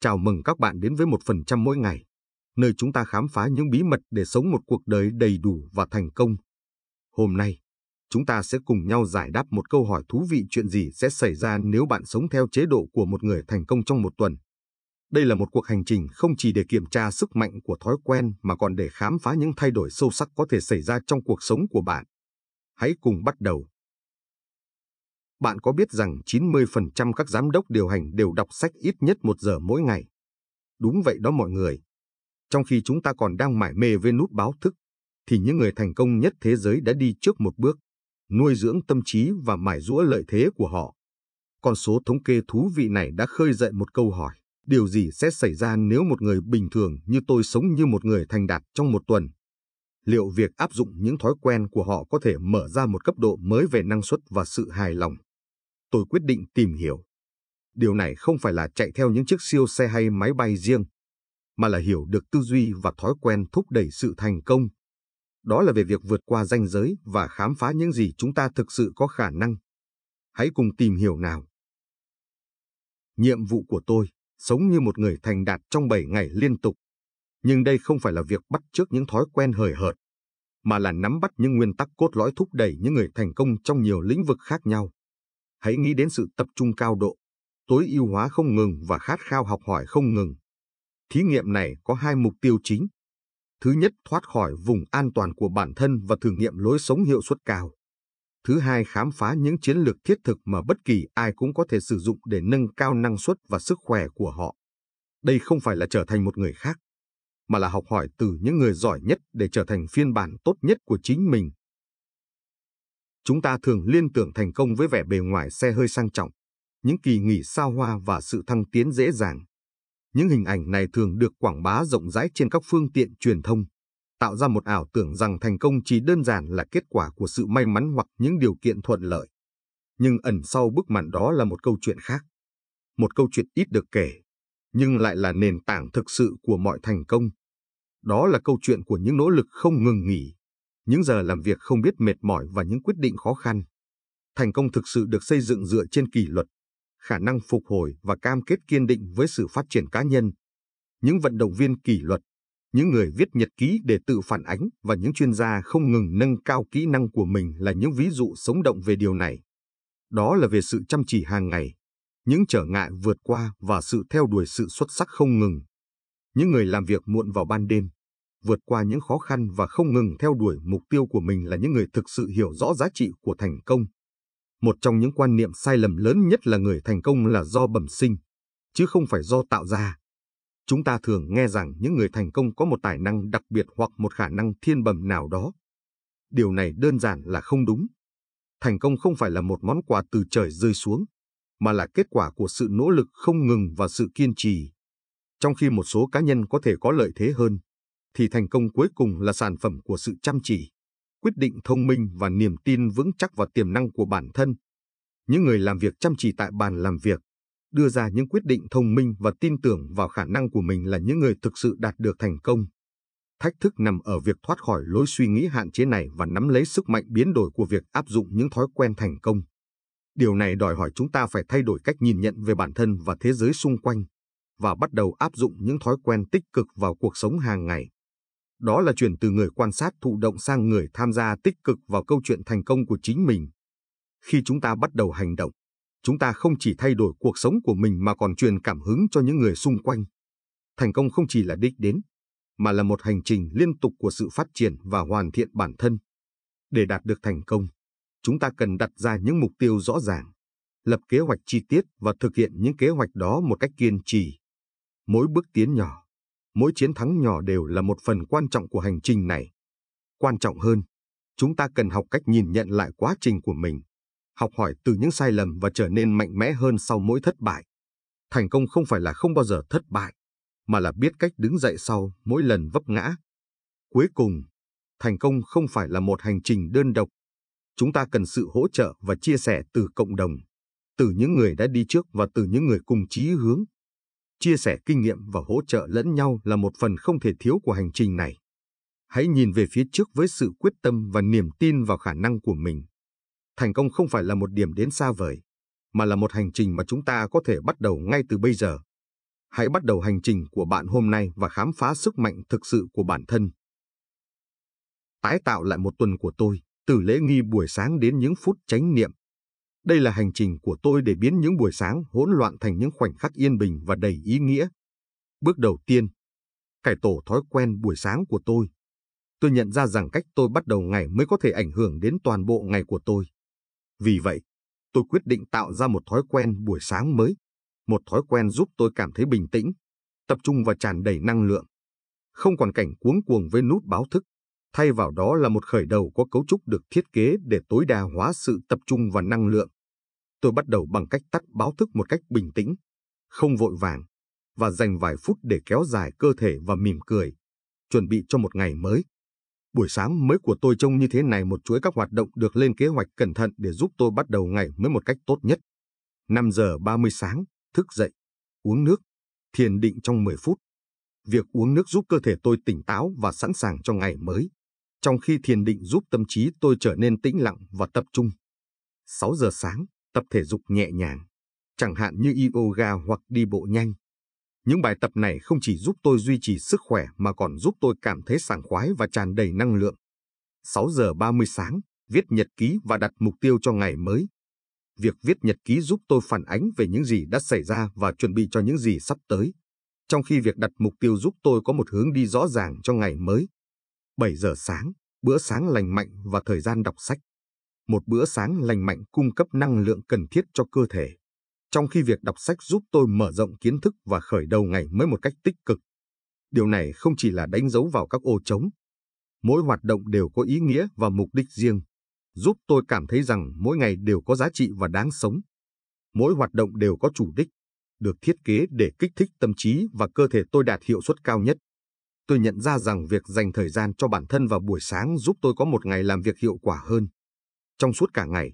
Chào mừng các bạn đến với một phần trăm mỗi ngày, nơi chúng ta khám phá những bí mật để sống một cuộc đời đầy đủ và thành công. Hôm nay, chúng ta sẽ cùng nhau giải đáp một câu hỏi thú vị chuyện gì sẽ xảy ra nếu bạn sống theo chế độ của một người thành công trong một tuần. Đây là một cuộc hành trình không chỉ để kiểm tra sức mạnh của thói quen mà còn để khám phá những thay đổi sâu sắc có thể xảy ra trong cuộc sống của bạn. Hãy cùng bắt đầu. Bạn có biết rằng 90% các giám đốc điều hành đều đọc sách ít nhất một giờ mỗi ngày? Đúng vậy đó mọi người. Trong khi chúng ta còn đang mải mê với nút báo thức, thì những người thành công nhất thế giới đã đi trước một bước, nuôi dưỡng tâm trí và mải rũa lợi thế của họ. Con số thống kê thú vị này đã khơi dậy một câu hỏi. Điều gì sẽ xảy ra nếu một người bình thường như tôi sống như một người thành đạt trong một tuần? Liệu việc áp dụng những thói quen của họ có thể mở ra một cấp độ mới về năng suất và sự hài lòng? tôi quyết định tìm hiểu. Điều này không phải là chạy theo những chiếc siêu xe hay máy bay riêng, mà là hiểu được tư duy và thói quen thúc đẩy sự thành công. Đó là về việc vượt qua ranh giới và khám phá những gì chúng ta thực sự có khả năng. Hãy cùng tìm hiểu nào. Nhiệm vụ của tôi, sống như một người thành đạt trong 7 ngày liên tục. Nhưng đây không phải là việc bắt chước những thói quen hời hợt, mà là nắm bắt những nguyên tắc cốt lõi thúc đẩy những người thành công trong nhiều lĩnh vực khác nhau hãy nghĩ đến sự tập trung cao độ, tối ưu hóa không ngừng và khát khao học hỏi không ngừng. Thí nghiệm này có hai mục tiêu chính. Thứ nhất, thoát khỏi vùng an toàn của bản thân và thử nghiệm lối sống hiệu suất cao. Thứ hai, khám phá những chiến lược thiết thực mà bất kỳ ai cũng có thể sử dụng để nâng cao năng suất và sức khỏe của họ. Đây không phải là trở thành một người khác, mà là học hỏi từ những người giỏi nhất để trở thành phiên bản tốt nhất của chính mình Chúng ta thường liên tưởng thành công với vẻ bề ngoài xe hơi sang trọng, những kỳ nghỉ xa hoa và sự thăng tiến dễ dàng. Những hình ảnh này thường được quảng bá rộng rãi trên các phương tiện truyền thông, tạo ra một ảo tưởng rằng thành công chỉ đơn giản là kết quả của sự may mắn hoặc những điều kiện thuận lợi. Nhưng ẩn sau bức màn đó là một câu chuyện khác. Một câu chuyện ít được kể, nhưng lại là nền tảng thực sự của mọi thành công. Đó là câu chuyện của những nỗ lực không ngừng nghỉ, những giờ làm việc không biết mệt mỏi và những quyết định khó khăn. Thành công thực sự được xây dựng dựa trên kỷ luật, khả năng phục hồi và cam kết kiên định với sự phát triển cá nhân. Những vận động viên kỷ luật, những người viết nhật ký để tự phản ánh và những chuyên gia không ngừng nâng cao kỹ năng của mình là những ví dụ sống động về điều này. Đó là về sự chăm chỉ hàng ngày, những trở ngại vượt qua và sự theo đuổi sự xuất sắc không ngừng. Những người làm việc muộn vào ban đêm, vượt qua những khó khăn và không ngừng theo đuổi mục tiêu của mình là những người thực sự hiểu rõ giá trị của thành công. Một trong những quan niệm sai lầm lớn nhất là người thành công là do bẩm sinh, chứ không phải do tạo ra. Chúng ta thường nghe rằng những người thành công có một tài năng đặc biệt hoặc một khả năng thiên bẩm nào đó. Điều này đơn giản là không đúng. Thành công không phải là một món quà từ trời rơi xuống, mà là kết quả của sự nỗ lực không ngừng và sự kiên trì. Trong khi một số cá nhân có thể có lợi thế hơn, thì thành công cuối cùng là sản phẩm của sự chăm chỉ, quyết định thông minh và niềm tin vững chắc vào tiềm năng của bản thân. Những người làm việc chăm chỉ tại bàn làm việc, đưa ra những quyết định thông minh và tin tưởng vào khả năng của mình là những người thực sự đạt được thành công. Thách thức nằm ở việc thoát khỏi lối suy nghĩ hạn chế này và nắm lấy sức mạnh biến đổi của việc áp dụng những thói quen thành công. Điều này đòi hỏi chúng ta phải thay đổi cách nhìn nhận về bản thân và thế giới xung quanh và bắt đầu áp dụng những thói quen tích cực vào cuộc sống hàng ngày. Đó là chuyển từ người quan sát thụ động sang người tham gia tích cực vào câu chuyện thành công của chính mình. Khi chúng ta bắt đầu hành động, chúng ta không chỉ thay đổi cuộc sống của mình mà còn truyền cảm hứng cho những người xung quanh. Thành công không chỉ là đích đến, mà là một hành trình liên tục của sự phát triển và hoàn thiện bản thân. Để đạt được thành công, chúng ta cần đặt ra những mục tiêu rõ ràng, lập kế hoạch chi tiết và thực hiện những kế hoạch đó một cách kiên trì. Mỗi bước tiến nhỏ mỗi chiến thắng nhỏ đều là một phần quan trọng của hành trình này. Quan trọng hơn, chúng ta cần học cách nhìn nhận lại quá trình của mình, học hỏi từ những sai lầm và trở nên mạnh mẽ hơn sau mỗi thất bại. Thành công không phải là không bao giờ thất bại, mà là biết cách đứng dậy sau mỗi lần vấp ngã. Cuối cùng, thành công không phải là một hành trình đơn độc. Chúng ta cần sự hỗ trợ và chia sẻ từ cộng đồng, từ những người đã đi trước và từ những người cùng chí hướng chia sẻ kinh nghiệm và hỗ trợ lẫn nhau là một phần không thể thiếu của hành trình này. Hãy nhìn về phía trước với sự quyết tâm và niềm tin vào khả năng của mình. Thành công không phải là một điểm đến xa vời, mà là một hành trình mà chúng ta có thể bắt đầu ngay từ bây giờ. Hãy bắt đầu hành trình của bạn hôm nay và khám phá sức mạnh thực sự của bản thân. Tái tạo lại một tuần của tôi, từ lễ nghi buổi sáng đến những phút chánh niệm đây là hành trình của tôi để biến những buổi sáng hỗn loạn thành những khoảnh khắc yên bình và đầy ý nghĩa. Bước đầu tiên, cải tổ thói quen buổi sáng của tôi. Tôi nhận ra rằng cách tôi bắt đầu ngày mới có thể ảnh hưởng đến toàn bộ ngày của tôi. Vì vậy, tôi quyết định tạo ra một thói quen buổi sáng mới, một thói quen giúp tôi cảm thấy bình tĩnh, tập trung và tràn đầy năng lượng. Không còn cảnh cuống cuồng với nút báo thức, thay vào đó là một khởi đầu có cấu trúc được thiết kế để tối đa hóa sự tập trung và năng lượng. Tôi bắt đầu bằng cách tắt báo thức một cách bình tĩnh, không vội vàng, và dành vài phút để kéo dài cơ thể và mỉm cười, chuẩn bị cho một ngày mới. Buổi sáng mới của tôi trông như thế này một chuỗi các hoạt động được lên kế hoạch cẩn thận để giúp tôi bắt đầu ngày mới một cách tốt nhất. 5 giờ 30 sáng, thức dậy, uống nước, thiền định trong 10 phút. Việc uống nước giúp cơ thể tôi tỉnh táo và sẵn sàng cho ngày mới, trong khi thiền định giúp tâm trí tôi trở nên tĩnh lặng và tập trung. 6 giờ sáng, tập thể dục nhẹ nhàng, chẳng hạn như yoga hoặc đi bộ nhanh. Những bài tập này không chỉ giúp tôi duy trì sức khỏe mà còn giúp tôi cảm thấy sảng khoái và tràn đầy năng lượng. 6 giờ 30 sáng, viết nhật ký và đặt mục tiêu cho ngày mới. Việc viết nhật ký giúp tôi phản ánh về những gì đã xảy ra và chuẩn bị cho những gì sắp tới, trong khi việc đặt mục tiêu giúp tôi có một hướng đi rõ ràng cho ngày mới. 7 giờ sáng, bữa sáng lành mạnh và thời gian đọc sách một bữa sáng lành mạnh cung cấp năng lượng cần thiết cho cơ thể. Trong khi việc đọc sách giúp tôi mở rộng kiến thức và khởi đầu ngày mới một cách tích cực. Điều này không chỉ là đánh dấu vào các ô trống. Mỗi hoạt động đều có ý nghĩa và mục đích riêng, giúp tôi cảm thấy rằng mỗi ngày đều có giá trị và đáng sống. Mỗi hoạt động đều có chủ đích, được thiết kế để kích thích tâm trí và cơ thể tôi đạt hiệu suất cao nhất tôi nhận ra rằng việc dành thời gian cho bản thân vào buổi sáng giúp tôi có một ngày làm việc hiệu quả hơn. Trong suốt cả ngày,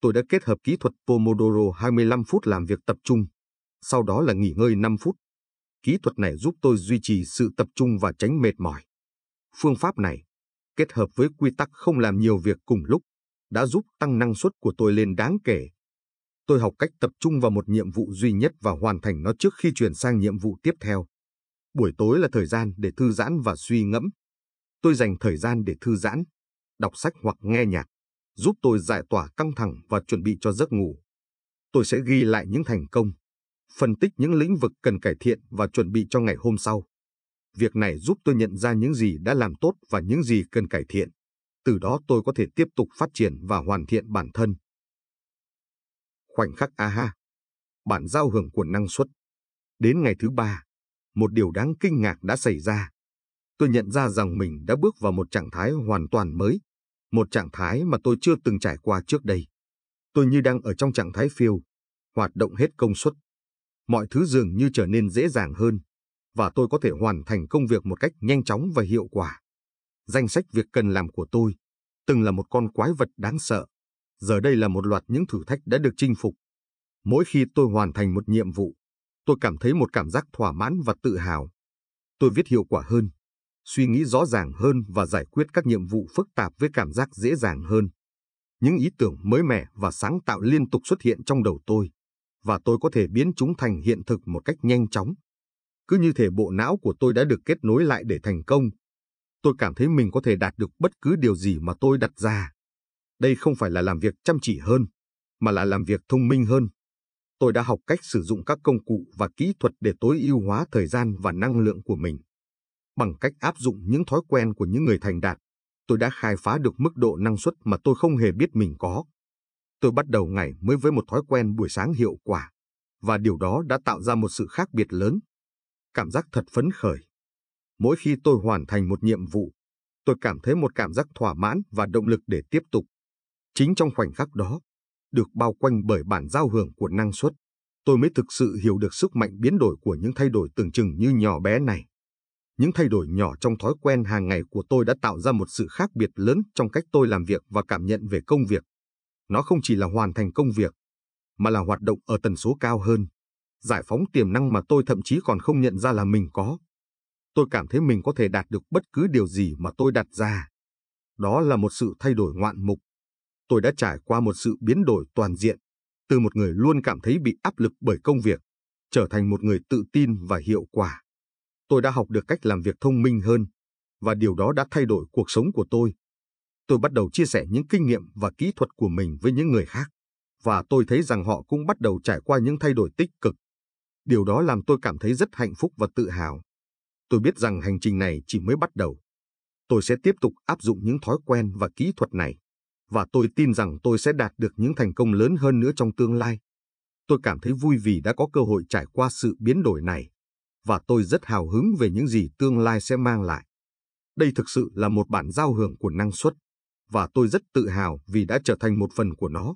tôi đã kết hợp kỹ thuật Pomodoro 25 phút làm việc tập trung, sau đó là nghỉ ngơi 5 phút. Kỹ thuật này giúp tôi duy trì sự tập trung và tránh mệt mỏi. Phương pháp này, kết hợp với quy tắc không làm nhiều việc cùng lúc, đã giúp tăng năng suất của tôi lên đáng kể. Tôi học cách tập trung vào một nhiệm vụ duy nhất và hoàn thành nó trước khi chuyển sang nhiệm vụ tiếp theo. Buổi tối là thời gian để thư giãn và suy ngẫm. Tôi dành thời gian để thư giãn, đọc sách hoặc nghe nhạc giúp tôi giải tỏa căng thẳng và chuẩn bị cho giấc ngủ. Tôi sẽ ghi lại những thành công, phân tích những lĩnh vực cần cải thiện và chuẩn bị cho ngày hôm sau. Việc này giúp tôi nhận ra những gì đã làm tốt và những gì cần cải thiện. Từ đó tôi có thể tiếp tục phát triển và hoàn thiện bản thân. Khoảnh khắc aha, bản giao hưởng của năng suất. Đến ngày thứ ba, một điều đáng kinh ngạc đã xảy ra. Tôi nhận ra rằng mình đã bước vào một trạng thái hoàn toàn mới, một trạng thái mà tôi chưa từng trải qua trước đây. Tôi như đang ở trong trạng thái phiêu, hoạt động hết công suất. Mọi thứ dường như trở nên dễ dàng hơn, và tôi có thể hoàn thành công việc một cách nhanh chóng và hiệu quả. Danh sách việc cần làm của tôi, từng là một con quái vật đáng sợ, giờ đây là một loạt những thử thách đã được chinh phục. Mỗi khi tôi hoàn thành một nhiệm vụ, tôi cảm thấy một cảm giác thỏa mãn và tự hào. Tôi viết hiệu quả hơn, suy nghĩ rõ ràng hơn và giải quyết các nhiệm vụ phức tạp với cảm giác dễ dàng hơn. Những ý tưởng mới mẻ và sáng tạo liên tục xuất hiện trong đầu tôi, và tôi có thể biến chúng thành hiện thực một cách nhanh chóng. Cứ như thể bộ não của tôi đã được kết nối lại để thành công. Tôi cảm thấy mình có thể đạt được bất cứ điều gì mà tôi đặt ra. Đây không phải là làm việc chăm chỉ hơn, mà là làm việc thông minh hơn. Tôi đã học cách sử dụng các công cụ và kỹ thuật để tối ưu hóa thời gian và năng lượng của mình. Bằng cách áp dụng những thói quen của những người thành đạt, tôi đã khai phá được mức độ năng suất mà tôi không hề biết mình có. Tôi bắt đầu ngày mới với một thói quen buổi sáng hiệu quả, và điều đó đã tạo ra một sự khác biệt lớn. Cảm giác thật phấn khởi. Mỗi khi tôi hoàn thành một nhiệm vụ, tôi cảm thấy một cảm giác thỏa mãn và động lực để tiếp tục. Chính trong khoảnh khắc đó, được bao quanh bởi bản giao hưởng của năng suất, tôi mới thực sự hiểu được sức mạnh biến đổi của những thay đổi tưởng chừng như nhỏ bé này những thay đổi nhỏ trong thói quen hàng ngày của tôi đã tạo ra một sự khác biệt lớn trong cách tôi làm việc và cảm nhận về công việc. Nó không chỉ là hoàn thành công việc, mà là hoạt động ở tần số cao hơn, giải phóng tiềm năng mà tôi thậm chí còn không nhận ra là mình có. Tôi cảm thấy mình có thể đạt được bất cứ điều gì mà tôi đặt ra. Đó là một sự thay đổi ngoạn mục. Tôi đã trải qua một sự biến đổi toàn diện, từ một người luôn cảm thấy bị áp lực bởi công việc, trở thành một người tự tin và hiệu quả tôi đã học được cách làm việc thông minh hơn, và điều đó đã thay đổi cuộc sống của tôi. Tôi bắt đầu chia sẻ những kinh nghiệm và kỹ thuật của mình với những người khác, và tôi thấy rằng họ cũng bắt đầu trải qua những thay đổi tích cực. Điều đó làm tôi cảm thấy rất hạnh phúc và tự hào. Tôi biết rằng hành trình này chỉ mới bắt đầu. Tôi sẽ tiếp tục áp dụng những thói quen và kỹ thuật này, và tôi tin rằng tôi sẽ đạt được những thành công lớn hơn nữa trong tương lai. Tôi cảm thấy vui vì đã có cơ hội trải qua sự biến đổi này và tôi rất hào hứng về những gì tương lai sẽ mang lại. Đây thực sự là một bản giao hưởng của năng suất, và tôi rất tự hào vì đã trở thành một phần của nó.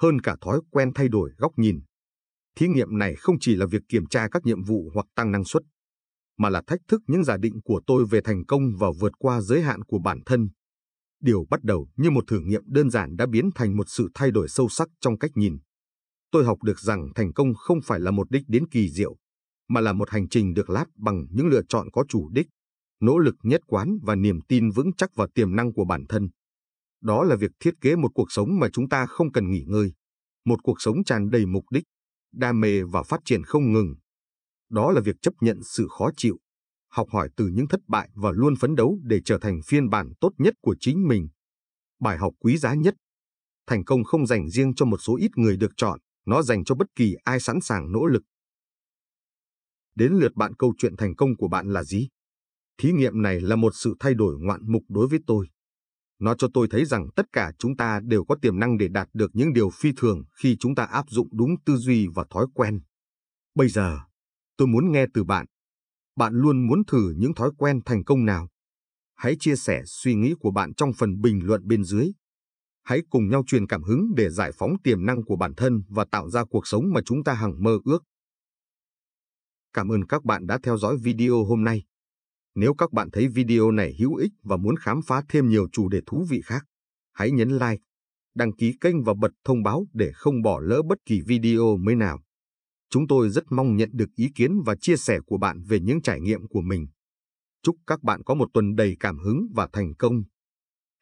Hơn cả thói quen thay đổi góc nhìn, thí nghiệm này không chỉ là việc kiểm tra các nhiệm vụ hoặc tăng năng suất, mà là thách thức những giả định của tôi về thành công và vượt qua giới hạn của bản thân. Điều bắt đầu như một thử nghiệm đơn giản đã biến thành một sự thay đổi sâu sắc trong cách nhìn. Tôi học được rằng thành công không phải là một đích đến kỳ diệu, mà là một hành trình được lát bằng những lựa chọn có chủ đích, nỗ lực nhất quán và niềm tin vững chắc vào tiềm năng của bản thân. Đó là việc thiết kế một cuộc sống mà chúng ta không cần nghỉ ngơi, một cuộc sống tràn đầy mục đích, đam mê và phát triển không ngừng. Đó là việc chấp nhận sự khó chịu, học hỏi từ những thất bại và luôn phấn đấu để trở thành phiên bản tốt nhất của chính mình. Bài học quý giá nhất Thành công không dành riêng cho một số ít người được chọn, nó dành cho bất kỳ ai sẵn sàng nỗ lực Đến lượt bạn câu chuyện thành công của bạn là gì? Thí nghiệm này là một sự thay đổi ngoạn mục đối với tôi. Nó cho tôi thấy rằng tất cả chúng ta đều có tiềm năng để đạt được những điều phi thường khi chúng ta áp dụng đúng tư duy và thói quen. Bây giờ, tôi muốn nghe từ bạn. Bạn luôn muốn thử những thói quen thành công nào? Hãy chia sẻ suy nghĩ của bạn trong phần bình luận bên dưới. Hãy cùng nhau truyền cảm hứng để giải phóng tiềm năng của bản thân và tạo ra cuộc sống mà chúng ta hằng mơ ước. Cảm ơn các bạn đã theo dõi video hôm nay. Nếu các bạn thấy video này hữu ích và muốn khám phá thêm nhiều chủ đề thú vị khác, hãy nhấn like, đăng ký kênh và bật thông báo để không bỏ lỡ bất kỳ video mới nào. Chúng tôi rất mong nhận được ý kiến và chia sẻ của bạn về những trải nghiệm của mình. Chúc các bạn có một tuần đầy cảm hứng và thành công.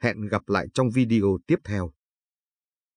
Hẹn gặp lại trong video tiếp theo.